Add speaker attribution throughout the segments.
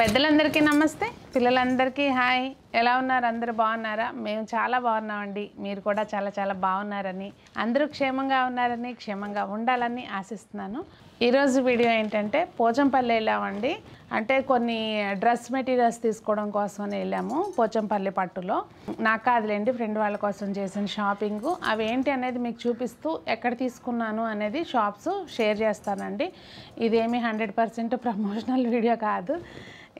Speaker 1: పెద్దలందరికీ నమస్తే పిల్లలందరికీ హాయ్ ఎలా ఉన్నారు అందరూ బాగున్నారా మేము చాలా బాగున్నామండి మీరు కూడా చాలా చాలా బాగున్నారని అందరూ క్షేమంగా ఉన్నారని క్షేమంగా ఉండాలని ఆశిస్తున్నాను ఈరోజు వీడియో ఏంటంటే పోచంపల్లి వెళ్ళామండి అంటే కొన్ని డ్రెస్ మెటీరియల్స్ తీసుకోవడం కోసం వెళ్ళాము పోచంపల్లి పట్టులో నాకు కాదులేండి ఫ్రెండ్ వాళ్ళ కోసం చేసిన షాపింగ్ అవి ఏంటి అనేది మీకు చూపిస్తూ ఎక్కడ తీసుకున్నాను అనేది షాప్స్ షేర్ చేస్తానండి ఇదేమి హండ్రెడ్ పర్సెంట్ ప్రమోషనల్ వీడియో కాదు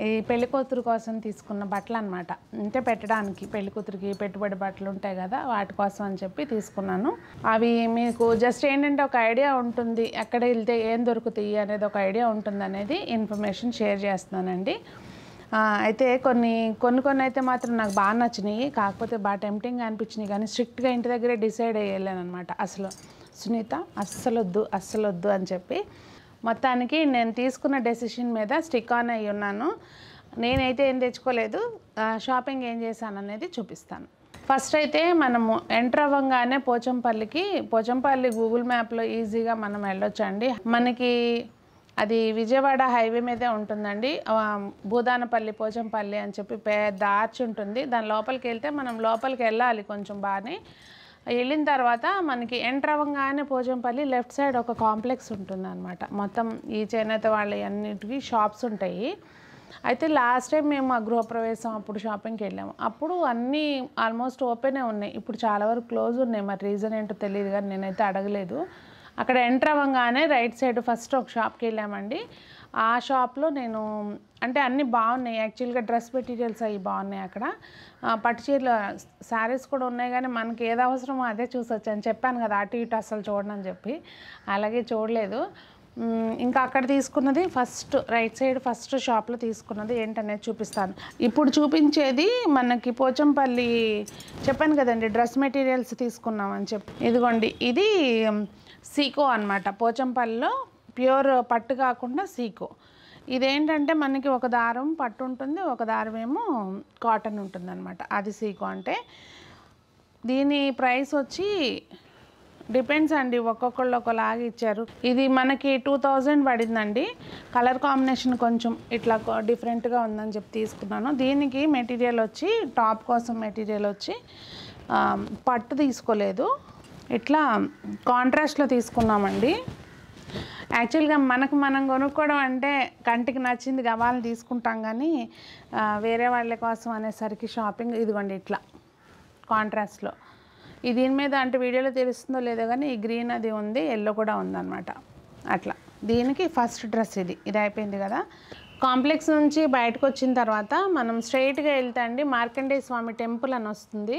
Speaker 1: ఈ పెళ్లి కూతురు కోసం తీసుకున్న బట్టలు అనమాట అంటే పెట్టడానికి పెళ్లి కూతురికి పెట్టుబడి బట్టలు ఉంటాయి కదా వాటి కోసం అని చెప్పి తీసుకున్నాను అవి మీకు జస్ట్ ఏంటంటే ఒక ఐడియా ఉంటుంది ఎక్కడ వెళ్తే ఏం దొరుకుతాయి అనేది ఒక ఐడియా ఉంటుంది అనేది ఇన్ఫర్మేషన్ షేర్ చేస్తున్నానండి అయితే కొన్ని కొన్ని కొన్ని అయితే మాత్రం నాకు బాగా నచ్చినాయి కాకపోతే బాగా టెంప్టింగ్ అనిపించినాయి కానీ స్ట్రిక్ట్గా ఇంటి దగ్గరే డిసైడ్ అయ్యలేను అనమాట అసలు సునీత అస్సలొద్దు అస్సలొద్దు అని చెప్పి మొత్తానికి నేను తీసుకున్న డెసిషన్ మీద స్టిక్ ఆన్ అయి ఉన్నాను నేనైతే ఏం తెచ్చుకోలేదు షాపింగ్ ఏం చేశాను అనేది చూపిస్తాను ఫస్ట్ అయితే మనము ఎంటర్ అవ్వగానే పోచంపల్లికి పోచంపల్లి గూగుల్ మ్యాప్లో ఈజీగా మనం వెళ్ళొచ్చండి మనకి అది విజయవాడ హైవే మీదే ఉంటుందండి భూదానపల్లి పోచంపల్లి అని చెప్పి పెద్ద ఆర్చ్ ఉంటుంది దాని లోపలికి వెళ్తే మనం లోపలికి వెళ్ళాలి కొంచెం బాగానే వెళ్ళిన తర్వాత మనకి ఎంటర్ అవ్వగానే పోజంపల్లి లెఫ్ట్ సైడ్ ఒక కాంప్లెక్స్ ఉంటుంది అనమాట మొత్తం ఈ చేనేత వాళ్ళ అన్నిటికీ షాప్స్ ఉంటాయి అయితే లాస్ట్ టైం మేము ఆ గృహప్రవేశం అప్పుడు షాపింగ్కి వెళ్ళాము అప్పుడు అన్నీ ఆల్మోస్ట్ ఓపెనే ఉన్నాయి ఇప్పుడు చాలా వరకు క్లోజ్ ఉన్నాయి మరి రీజన్ ఏంటో తెలియదు కానీ నేనైతే అడగలేదు అక్కడ ఎంటర్ అవ్వగానే రైట్ సైడ్ ఫస్ట్ ఒక షాప్కి వెళ్ళామండి ఆ షాప్లో నేను అంటే అన్నీ బాగున్నాయి యాక్చువల్గా డ్రెస్ మెటీరియల్స్ అవి బాగున్నాయి అక్కడ పట్టు చీరలు శారీస్ కూడా ఉన్నాయి కానీ మనకి ఏది అవసరమో అదే చూసొచ్చు అని చెప్పాను కదా అటు ఇటు అసలు చూడనని చెప్పి అలాగే చూడలేదు ఇంకా అక్కడ తీసుకున్నది ఫస్ట్ రైట్ సైడ్ ఫస్ట్ షాప్లో తీసుకున్నది ఏంటనేది చూపిస్తాను ఇప్పుడు చూపించేది మనకి పోచంపల్లి చెప్పాను కదండి డ్రెస్ మెటీరియల్స్ తీసుకున్నామని చెప్పి ఇదిగోండి ఇది సీకో అనమాట పోచంపల్లిలో ప్యూర్ పట్టు కాకుండా సీకో ఇదేంటంటే మనకి ఒక దారం పట్టు ఉంటుంది ఒక దారం ఏమో కాటన్ ఉంటుంది అనమాట అది సీకు అంటే దీని ప్రైస్ వచ్చి డిపెండ్స్ అండి ఒక్కొక్కళ్ళు ఒకలాగా ఇచ్చారు ఇది మనకి టూ థౌజండ్ పడిందండి కలర్ కాంబినేషన్ కొంచెం ఇట్లా డిఫరెంట్గా ఉందని చెప్పి తీసుకున్నాను దీనికి మెటీరియల్ వచ్చి టాప్ కోసం మెటీరియల్ వచ్చి పట్టు తీసుకోలేదు ఇట్లా కాంట్రాస్ట్లో తీసుకున్నామండి యాక్చువల్గా మనకు మనం కొనుక్కోవడం అంటే కంటికి నచ్చింది గవాలని తీసుకుంటాం కానీ వేరే వాళ్ళ కోసం అనేసరికి షాపింగ్ ఇదిగోండి ఇట్లా కాంట్రాస్ట్లో దీని మీద అంటే వీడియోలో తెలుస్తుందో లేదో కానీ ఈ గ్రీన్ అది ఉంది ఎల్లో కూడా ఉందన్నమాట అట్లా దీనికి ఫస్ట్ డ్రెస్ ఇది ఇది అయిపోయింది కదా కాంప్లెక్స్ నుంచి బయటకు వచ్చిన తర్వాత మనం స్ట్రైట్గా వెళ్తా అండి మార్కండేయ స్వామి టెంపుల్ అని వస్తుంది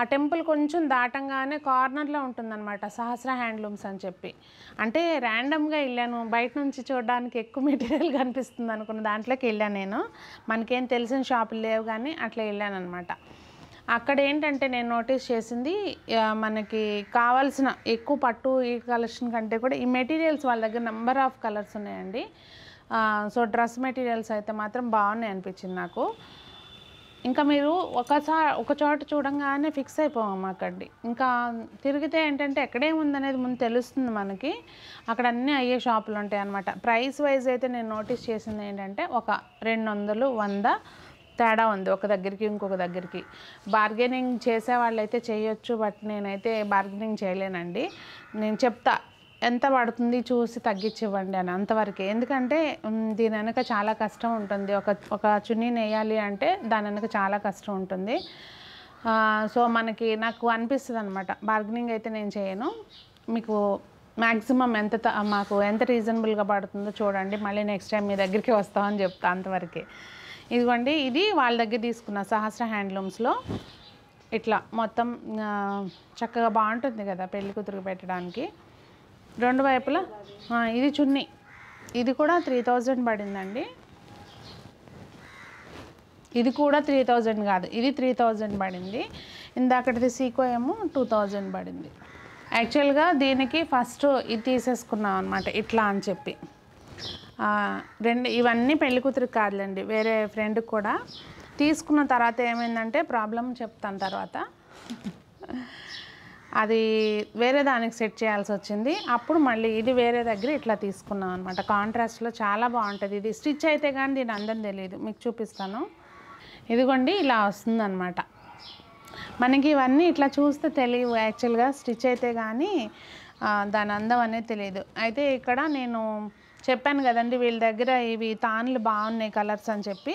Speaker 1: ఆ టెంపుల్ కొంచెం దాటంగానే కార్నర్లో అనమాట సహస్ర హ్యాండ్లూమ్స్ అని చెప్పి అంటే ర్యాండమ్గా వెళ్ళాను బయట నుంచి చూడడానికి ఎక్కువ మెటీరియల్ కనిపిస్తుంది అనుకున్న దాంట్లోకి వెళ్ళాను నేను మనకేం తెలిసిన షాపులు లేవు కానీ అట్లా వెళ్ళాను అనమాట అక్కడ ఏంటంటే నేను నోటీస్ చేసింది మనకి కావాల్సిన ఎక్కువ పట్టు ఈ కలెక్షన్ కంటే కూడా ఈ మెటీరియల్స్ వాళ్ళ దగ్గర నెంబర్ ఆఫ్ కలర్స్ ఉన్నాయండి సో డ్రెస్ మెటీరియల్స్ అయితే మాత్రం బాగున్నాయి అనిపించింది నాకు ఇంకా మీరు ఒకసారి ఒక చోట చూడంగానే ఫిక్స్ అక్కడి ఇంకా తిరిగితే ఏంటంటే ఎక్కడే ఉందనేది ముందు తెలుస్తుంది మనకి అక్కడ అన్నీ అయ్యే షాపులు ఉంటాయి అనమాట ప్రైస్ వైజ్ అయితే నేను నోటీస్ చేసింది ఏంటంటే ఒక రెండు వందలు వంద తేడా ఉంది ఒక దగ్గరికి ఇంకొక దగ్గరికి బార్గెనింగ్ చేసే వాళ్ళైతే చేయొచ్చు బట్ నేనైతే బార్గెనింగ్ చేయలేనండి నేను చెప్తా ఎంత పడుతుంది చూసి తగ్గించివ్వండి అని అంతవరకే ఎందుకంటే దీని వెనక చాలా కష్టం ఉంటుంది ఒక ఒక చున్నీ నేయాలి అంటే దాని వెనక చాలా కష్టం ఉంటుంది సో మనకి నాకు అనిపిస్తుంది అనమాట బార్గెనింగ్ అయితే నేను చేయను మీకు మ్యాక్సిమం ఎంత మాకు ఎంత రీజనబుల్గా పడుతుందో చూడండి మళ్ళీ నెక్స్ట్ టైం మీ దగ్గరికి వస్తామని చెప్తా అంతవరకు ఇదిగోండి ఇది వాళ్ళ దగ్గర తీసుకున్న సహస్ర హ్యాండ్లూమ్స్లో ఇట్లా మొత్తం చక్కగా బాగుంటుంది కదా పెళ్ళి కూతురుకు పెట్టడానికి రెండు వైపులా ఇది చున్నీ ఇది కూడా త్రీ థౌజండ్ పడిందండి ఇది కూడా త్రీ థౌజండ్ కాదు ఇది త్రీ థౌజండ్ పడింది ఇందాకటిది సీకో ఏమో టూ థౌజండ్ పడింది యాక్చువల్గా దీనికి ఫస్ట్ ఇది తీసేసుకున్నాం అనమాట ఇట్లా అని చెప్పి రెండు ఇవన్నీ పెళ్లి కూతురికి కాదులేండి వేరే ఫ్రెండ్కి కూడా తీసుకున్న తర్వాత ఏమైందంటే ప్రాబ్లం చెప్తాను తర్వాత అది వేరే దానికి సెట్ చేయాల్సి వచ్చింది అప్పుడు మళ్ళీ ఇది వేరే దగ్గర ఇట్లా తీసుకున్నాం అనమాట కాంట్రాస్ట్లో చాలా బాగుంటుంది ఇది స్టిచ్ అయితే కానీ దీని అందరం తెలియదు మీకు చూపిస్తాను ఇదిగోండి ఇలా అనమాట మనకి ఇవన్నీ ఇట్లా చూస్తే తెలియవు యాక్చువల్గా స్టిచ్ అయితే కానీ దాని అందం అనేది తెలియదు అయితే ఇక్కడ నేను చెప్పాను కదండి వీళ్ళ దగ్గర ఇవి తాన్లు బాగున్నాయి కలర్స్ అని చెప్పి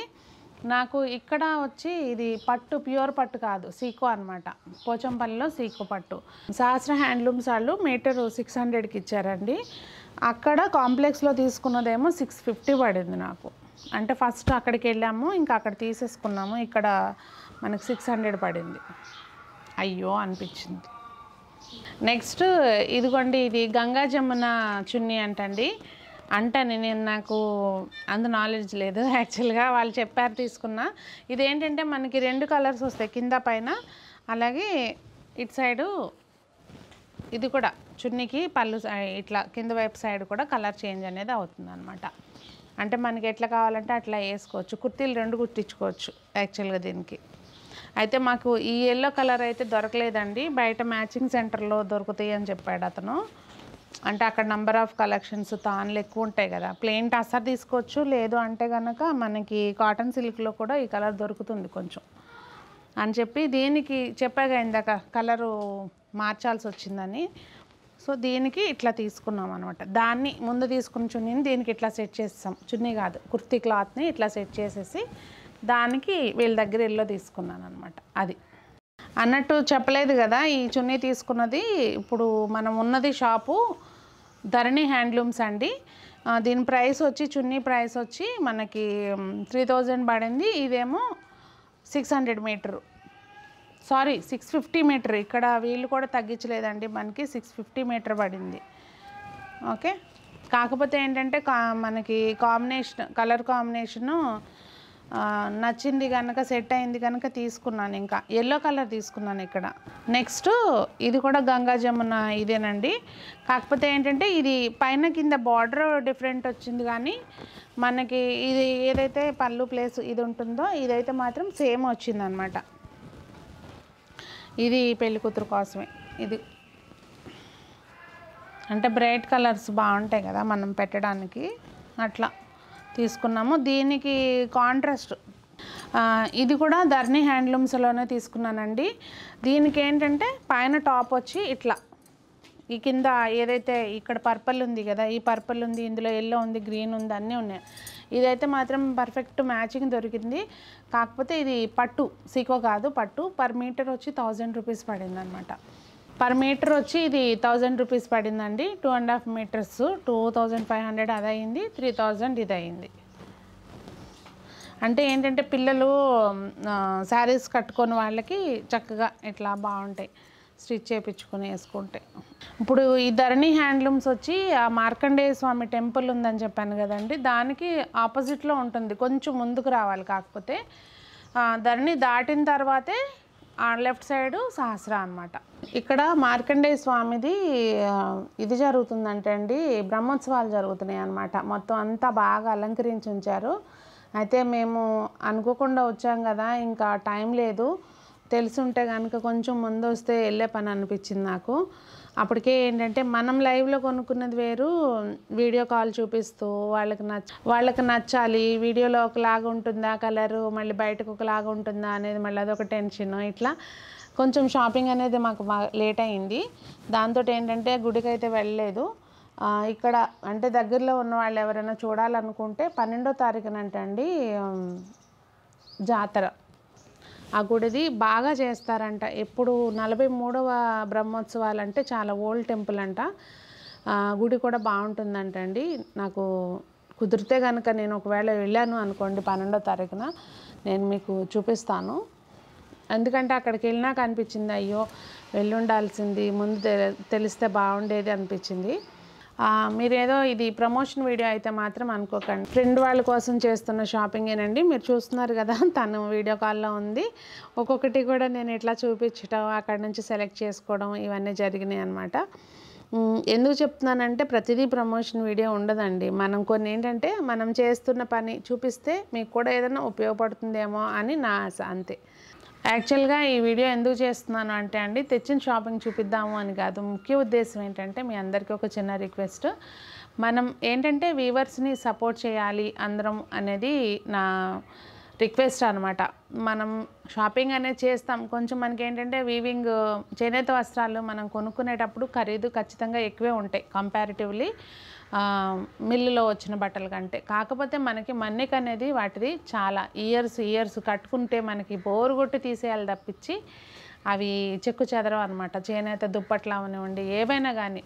Speaker 1: నాకు ఇక్కడ వచ్చి ఇది పట్టు ప్యూర్ పట్టు కాదు సీకో అనమాట పోచంపల్లిలో సీకో పట్టు సహస్ర హ్యాండ్లూమ్స్ వాళ్ళు మీటరు సిక్స్ హండ్రెడ్కి ఇచ్చారండి అక్కడ కాంప్లెక్స్లో తీసుకున్నదేమో సిక్స్ ఫిఫ్టీ పడింది నాకు అంటే ఫస్ట్ అక్కడికి వెళ్ళాము ఇంకా అక్కడ తీసేసుకున్నాము ఇక్కడ మనకు సిక్స్ హండ్రెడ్ పడింది అయ్యో అనిపించింది నెక్స్ట్ ఇదిగోండి ఇది గంగా జమున చున్నీ అంటండి అంటాను నేను నాకు అందు నాలెడ్జ్ లేదు యాక్చువల్గా వాళ్ళు చెప్పారు తీసుకున్నా ఇదేంటంటే మనకి రెండు కలర్స్ వస్తాయి కింద పైన అలాగే ఇటు సైడు ఇది కూడా చున్నీకి పళ్ళు ఇట్లా కింద వైపు సైడ్ కూడా కలర్ చేంజ్ అనేది అవుతుంది అనమాట అంటే మనకి ఎట్లా కావాలంటే అట్లా వేసుకోవచ్చు కుర్తీలు రెండు కుట్టించుకోవచ్చు యాక్చువల్గా దీనికి అయితే మాకు ఈ ఎల్లో కలర్ అయితే దొరకలేదండి బయట మ్యాచింగ్ సెంటర్లో దొరుకుతాయి అని చెప్పాడు అతను అంటే అక్కడ నంబర్ ఆఫ్ కలెక్షన్స్ తాన్లు ఎక్కువ ఉంటాయి కదా ప్లెయిన్ టసర్ తీసుకోవచ్చు లేదు అంటే కనుక మనకి కాటన్ సిల్క్లో కూడా ఈ కలర్ దొరుకుతుంది కొంచెం అని చెప్పి దీనికి చెప్పాగా ఇందాక కలరు మార్చాల్సి వచ్చిందని సో దీనికి ఇట్లా తీసుకున్నాం అనమాట దాన్ని ముందు తీసుకున్న చున్నీని దీనికి ఇట్లా సెట్ చేస్తాం చున్నీ కాదు కుర్తీ క్లాత్ని ఇట్లా సెట్ చేసేసి దానికి వీళ్ళ దగ్గర ఇల్లో తీసుకున్నాను అనమాట అది అన్నట్టు చెప్పలేదు కదా ఈ చున్నీ తీసుకున్నది ఇప్పుడు మనం ఉన్నది షాపు ధరణి హ్యాండ్లూమ్స్ అండి దీని ప్రైస్ వచ్చి చున్నీ ప్రైస్ వచ్చి మనకి త్రీ థౌజండ్ పడింది ఇదేమో six hundred metre sorry six fifty metre ఇక్కడ వీళ్ళు కూడా తగ్గించలేదండి మనకి సిక్స్ ఫిఫ్టీ మీటర్ పడింది ఓకే కాకపోతే ఏంటంటే కా మనకి కాంబినేషన్ కలర్ కాంబినేషను నచ్చింది కనుక సెట్ అయింది కనుక తీసుకున్నాను ఇంకా ఎల్లో కలర్ తీసుకున్నాను ఇక్కడ నెక్స్ట్ ఇది కూడా గంగా జమున ఇదేనండి కాకపోతే ఏంటంటే ఇది పైన కింద బార్డర్ డిఫరెంట్ వచ్చింది కానీ మనకి ఇది ఏదైతే పళ్ళు ప్లేస్ ఇది ఉంటుందో ఇదైతే మాత్రం సేమ్ వచ్చిందనమాట ఇది పెళ్లి కూతురు కోసమే ఇది అంటే బ్రైట్ కలర్స్ బాగుంటాయి కదా మనం పెట్టడానికి అట్లా తీసుకున్నాము దీనికి కాంట్రాస్ట్ ఇది కూడా ధర్ని హ్యాండ్లూమ్స్లోనే తీసుకున్నానండి దీనికి ఏంటంటే పైన టాప్ వచ్చి ఇట్లా ఈ కింద ఏదైతే ఇక్కడ పర్పల్ ఉంది కదా ఈ పర్పల్ ఉంది ఇందులో ఎల్లో ఉంది గ్రీన్ ఉంది అన్నీ ఉన్నాయి ఇదైతే మాత్రం పర్ఫెక్ట్ మ్యాచింగ్ దొరికింది కాకపోతే ఇది పట్టు సీకో కాదు పట్టు పర్ మీటర్ వచ్చి థౌజండ్ రూపీస్ పడింది అనమాట పర్ మీటర్ వచ్చి ఇది థౌజండ్ రూపీస్ పడిందండి two and half metres two thousand five hundred అది అయింది త్రీ థౌజండ్ ఇది అయింది అంటే ఏంటంటే పిల్లలు శారీస్ కట్టుకొని వాళ్ళకి చక్కగా ఇట్లా బాగుంటాయి స్టిచ్ చేయించుకొని వేసుకుంటే ఇప్పుడు ఈ ధరణి హ్యాండ్లూమ్స్ వచ్చి ఆ మార్కండేయ స్వామి టెంపుల్ ఉందని చెప్పాను కదండి దానికి ఆపోజిట్లో ఉంటుంది కొంచెం ముందుకు రావాలి కాకపోతే ధరణి దాటిన తర్వాతే లెఫ్ట్ సైడు సహస్ర అనమాట ఇక్కడ మార్కండేయ స్వామిది ఇది జరుగుతుందంటే అండి బ్రహ్మోత్సవాలు జరుగుతున్నాయి అనమాట మొత్తం అంతా బాగా అలంకరించి ఉంచారు అయితే మేము అనుకోకుండా వచ్చాం కదా ఇంకా టైం లేదు తెలిసి ఉంటే కనుక కొంచెం ముందు వస్తే వెళ్ళే పని అనిపించింది నాకు అప్పటికే ఏంటంటే మనం లైవ్లో కొనుక్కున్నది వేరు వీడియో కాల్ చూపిస్తూ వాళ్ళకి నచ్చ వాళ్ళకి నచ్చాలి వీడియోలో ఒకలాగా ఉంటుందా కలరు మళ్ళీ బయటకు ఒకలాగా ఉంటుందా అనేది మళ్ళీ అదొక టెన్షన్ ఇట్లా కొంచెం షాపింగ్ అనేది మాకు లేట్ అయింది దాంతో ఏంటంటే గుడికి అయితే వెళ్ళలేదు ఇక్కడ అంటే దగ్గరలో ఉన్న వాళ్ళు ఎవరైనా చూడాలనుకుంటే పన్నెండో తారీఖునంటండి జాతర ఆ గుడిది బాగా చేస్తారంట ఎప్పుడు నలభై మూడవ బ్రహ్మోత్సవాలు అంటే చాలా ఓల్డ్ టెంపుల్ అంట గుడి కూడా బాగుంటుందంట అండి నాకు కుదిరితే కనుక నేను ఒకవేళ వెళ్ళాను అనుకోండి పన్నెండో తారీఖున నేను మీకు చూపిస్తాను ఎందుకంటే అక్కడికి వెళ్ళినాక అనిపించింది అయ్యో వెళ్ళుండాల్సింది ముందు తెలిస్తే బాగుండేది అనిపించింది మీరేదో ఇది ప్రమోషన్ వీడియో అయితే మాత్రం అనుకోకండి ఫ్రెండ్ వాళ్ళ కోసం చేస్తున్న షాపింగేనండి మీరు చూస్తున్నారు కదా తను వీడియో కాల్లో ఉంది ఒక్కొక్కటి కూడా నేను ఇట్లా చూపించడం అక్కడ నుంచి సెలెక్ట్ చేసుకోవడం ఇవన్నీ జరిగినాయి అనమాట ఎందుకు చెప్తున్నానంటే ప్రతిదీ ప్రమోషన్ వీడియో ఉండదండి మనం కొన్ని ఏంటంటే మనం చేస్తున్న పని చూపిస్తే మీకు కూడా ఏదైనా ఉపయోగపడుతుందేమో అని నా ఆశ అంతే యాక్చువల్గా ఈ వీడియో ఎందుకు చేస్తున్నాను అంటే అండి తెచ్చిన షాపింగ్ చూపిద్దాము అని కాదు ముఖ్య ఉద్దేశం ఏంటంటే మీ అందరికీ ఒక చిన్న రిక్వెస్ట్ మనం ఏంటంటే వీవర్స్ని సపోర్ట్ చేయాలి అందరం అనేది నా రిక్వెస్ట్ అనమాట మనం షాపింగ్ అనేది చేస్తాం కొంచెం మనకి ఏంటంటే వీవింగ్ చేనేత వస్త్రాలు మనం కొనుక్కునేటప్పుడు ఖరీదు ఖచ్చితంగా ఎక్కువే ఉంటాయి కంపారిటివ్లీ మిల్లులో వచ్చిన బట్టల కంటే కాకపోతే మనకి మన్నిక అనేది వాటిది చాలా ఇయర్స్ ఇయర్స్ కట్టుకుంటే మనకి బోరు కొట్టి తీసేయాలి తప్పించి అవి చెక్కు చెదరం అనమాట చేనేత దుప్పట్లు అవనివ్వండి ఏవైనా కానీ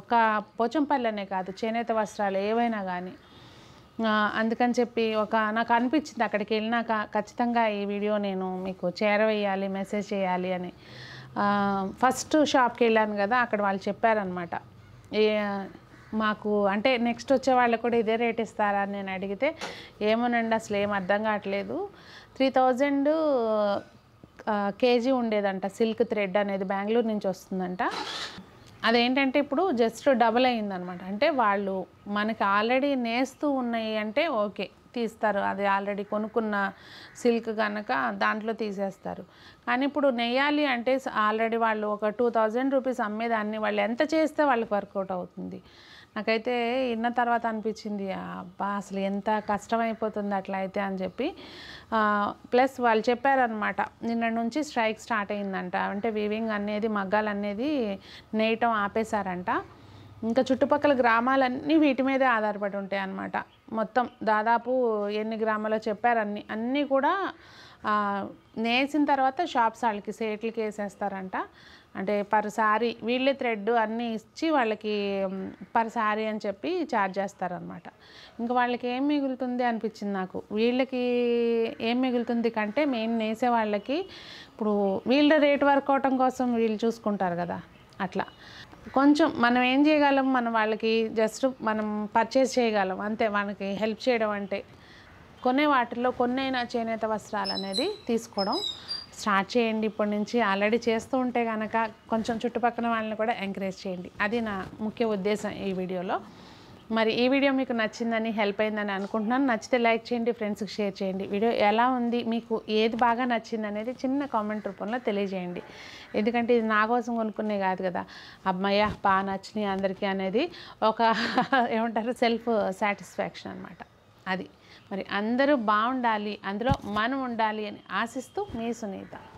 Speaker 1: ఒక పోచంపల్లనే కాదు చేనేత వస్త్రాలు ఏవైనా కానీ అందుకని చెప్పి ఒక నాకు అనిపించింది అక్కడికి వెళ్ళినాక ఖచ్చితంగా ఈ వీడియో నేను మీకు చేరవేయాలి మెసేజ్ చేయాలి అని ఫస్ట్ షాప్కి వెళ్ళాను కదా అక్కడ వాళ్ళు చెప్పారనమాట మాకు అంటే నెక్స్ట్ వచ్చే వాళ్ళకు కూడా ఇదే రేట్ ఇస్తారా అని నేను అడిగితే ఏమోనండి అసలు ఏం అర్థం కావట్లేదు త్రీ థౌజండ్ కేజీ ఉండేదంట సిల్క్ థ్రెడ్ అనేది బెంగళూరు నుంచి వస్తుందంట అదేంటంటే ఇప్పుడు జస్ట్ డబుల్ అయిందనమాట అంటే వాళ్ళు మనకి ఆల్రెడీ నేస్తూ ఉన్నాయి అంటే ఓకే తీస్తారు అది ఆల్రెడీ కొనుక్కున్న సిల్క్ కనుక దాంట్లో తీసేస్తారు కానీ ఇప్పుడు నెయ్యాలి అంటే ఆల్రెడీ వాళ్ళు ఒక టూ థౌజండ్ రూపీస్ అమ్మేదాన్ని వాళ్ళు ఎంత చేస్తే వాళ్ళకి వర్కౌట్ అవుతుంది నాకైతే విన్న తర్వాత అనిపించింది అబ్బా అసలు ఎంత కష్టమైపోతుంది అట్లా అయితే అని చెప్పి ప్లస్ వాళ్ళు చెప్పారనమాట నిన్న నుంచి స్ట్రైక్ స్టార్ట్ అయిందంట అంటే వీవింగ్ అనేది మగ్గాలు అనేది నేయటం ఆపేశారంట ఇంకా చుట్టుపక్కల గ్రామాలన్నీ వీటి మీదే ఆధారపడి ఉంటాయి అన్నమాట మొత్తం దాదాపు ఎన్ని గ్రామాలో చెప్పారన్నీ అన్నీ కూడా నేసిన తర్వాత షాప్స్ వాళ్ళకి సేట్లకి వేసేస్తారంట అంటే పర్ సారీ వీళ్ళే థ్రెడ్ అన్నీ ఇచ్చి వాళ్ళకి పర్ సారీ అని చెప్పి ఛార్జ్ చేస్తారనమాట ఇంకా వాళ్ళకి ఏం మిగులుతుంది అనిపించింది నాకు వీళ్ళకి ఏం మిగులుతుంది కంటే మెయిన్ నేసే వాళ్ళకి ఇప్పుడు వీళ్ళ రేట్ వర్క్ అవటం కోసం వీళ్ళు చూసుకుంటారు కదా అట్లా కొంచెం మనం ఏం చేయగలం మనం వాళ్ళకి జస్ట్ మనం పర్చేస్ చేయగలం అంతే మనకి హెల్ప్ చేయడం అంటే కొనే వాటిల్లో కొన్నైనా చేనేత వస్త్రాలు అనేది తీసుకోవడం స్టార్ట్ చేయండి ఇప్పటి నుంచి ఆల్రెడీ చేస్తూ ఉంటే కనుక కొంచెం చుట్టుపక్కల వాళ్ళని కూడా ఎంకరేజ్ చేయండి అది నా ముఖ్య ఉద్దేశం ఈ వీడియోలో మరి ఈ వీడియో మీకు నచ్చిందని హెల్ప్ అయిందని అనుకుంటున్నాను నచ్చితే లైక్ చేయండి ఫ్రెండ్స్కి షేర్ చేయండి వీడియో ఎలా ఉంది మీకు ఏది బాగా నచ్చింది అనేది చిన్న కామెంట్ రూపంలో తెలియజేయండి ఎందుకంటే ఇది నా కోసం కొనుక్కునే కాదు కదా అమ్మాయ్య బాగా నచ్చినాయి అందరికీ అనేది ఒక ఏమంటారు సెల్ఫ్ సాటిస్ఫాక్షన్ అనమాట అది మరి అందరూ బాగుండాలి అందులో మనం ఉండాలి అని ఆశిస్తూ మీ సునీత